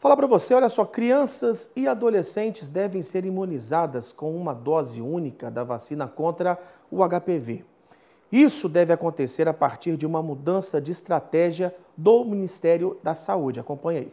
Falar para você, olha só, crianças e adolescentes devem ser imunizadas com uma dose única da vacina contra o HPV. Isso deve acontecer a partir de uma mudança de estratégia do Ministério da Saúde. Acompanhe aí.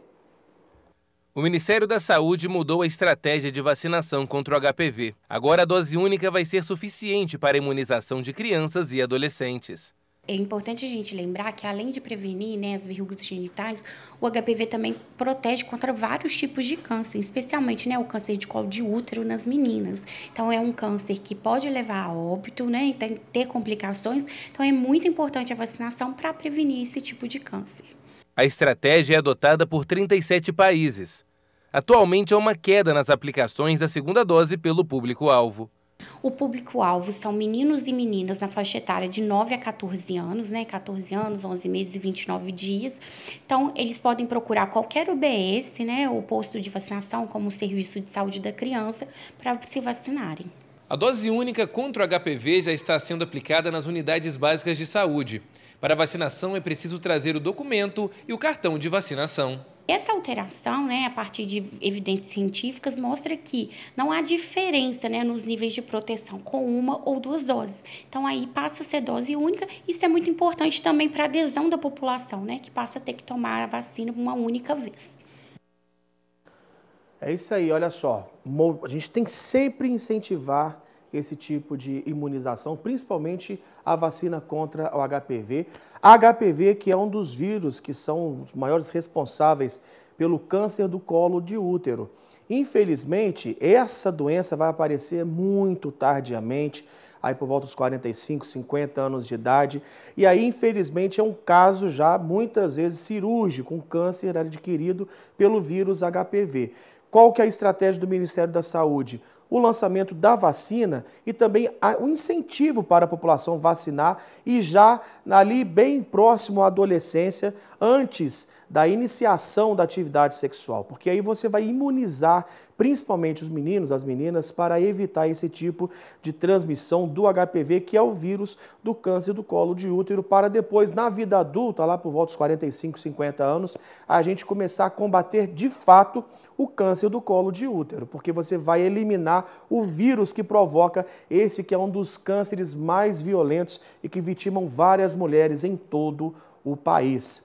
O Ministério da Saúde mudou a estratégia de vacinação contra o HPV. Agora a dose única vai ser suficiente para a imunização de crianças e adolescentes é importante a gente lembrar que, além de prevenir né, as verrugas genitais, o HPV também protege contra vários tipos de câncer, especialmente né, o câncer de colo de útero nas meninas. Então, é um câncer que pode levar a óbito, né, ter complicações. Então, é muito importante a vacinação para prevenir esse tipo de câncer. A estratégia é adotada por 37 países. Atualmente, há uma queda nas aplicações da segunda dose pelo público-alvo. O público-alvo são meninos e meninas na faixa etária de 9 a 14 anos, né? 14 anos, 11 meses e 29 dias. Então, eles podem procurar qualquer UBS, né? O posto de vacinação, como o Serviço de Saúde da Criança, para se vacinarem. A dose única contra o HPV já está sendo aplicada nas unidades básicas de saúde. Para vacinação é preciso trazer o documento e o cartão de vacinação. Essa alteração, né, a partir de evidências científicas, mostra que não há diferença né, nos níveis de proteção com uma ou duas doses. Então, aí passa a ser dose única. Isso é muito importante também para a adesão da população, né, que passa a ter que tomar a vacina uma única vez. É isso aí, olha só. A gente tem que sempre incentivar esse tipo de imunização, principalmente a vacina contra o HPV. HPV, que é um dos vírus que são os maiores responsáveis pelo câncer do colo de útero. Infelizmente, essa doença vai aparecer muito tardiamente, aí por volta dos 45, 50 anos de idade, e aí infelizmente é um caso já muitas vezes cirúrgico, um câncer adquirido pelo vírus HPV. Qual que é a estratégia do Ministério da Saúde? o lançamento da vacina e também o incentivo para a população vacinar e já ali bem próximo à adolescência, antes da iniciação da atividade sexual, porque aí você vai imunizar principalmente os meninos, as meninas, para evitar esse tipo de transmissão do HPV, que é o vírus do câncer do colo de útero, para depois, na vida adulta, lá por volta dos 45, 50 anos, a gente começar a combater de fato o câncer do colo de útero, porque você vai eliminar eliminar o vírus que provoca esse que é um dos cânceres mais violentos e que vitimam várias mulheres em todo o país.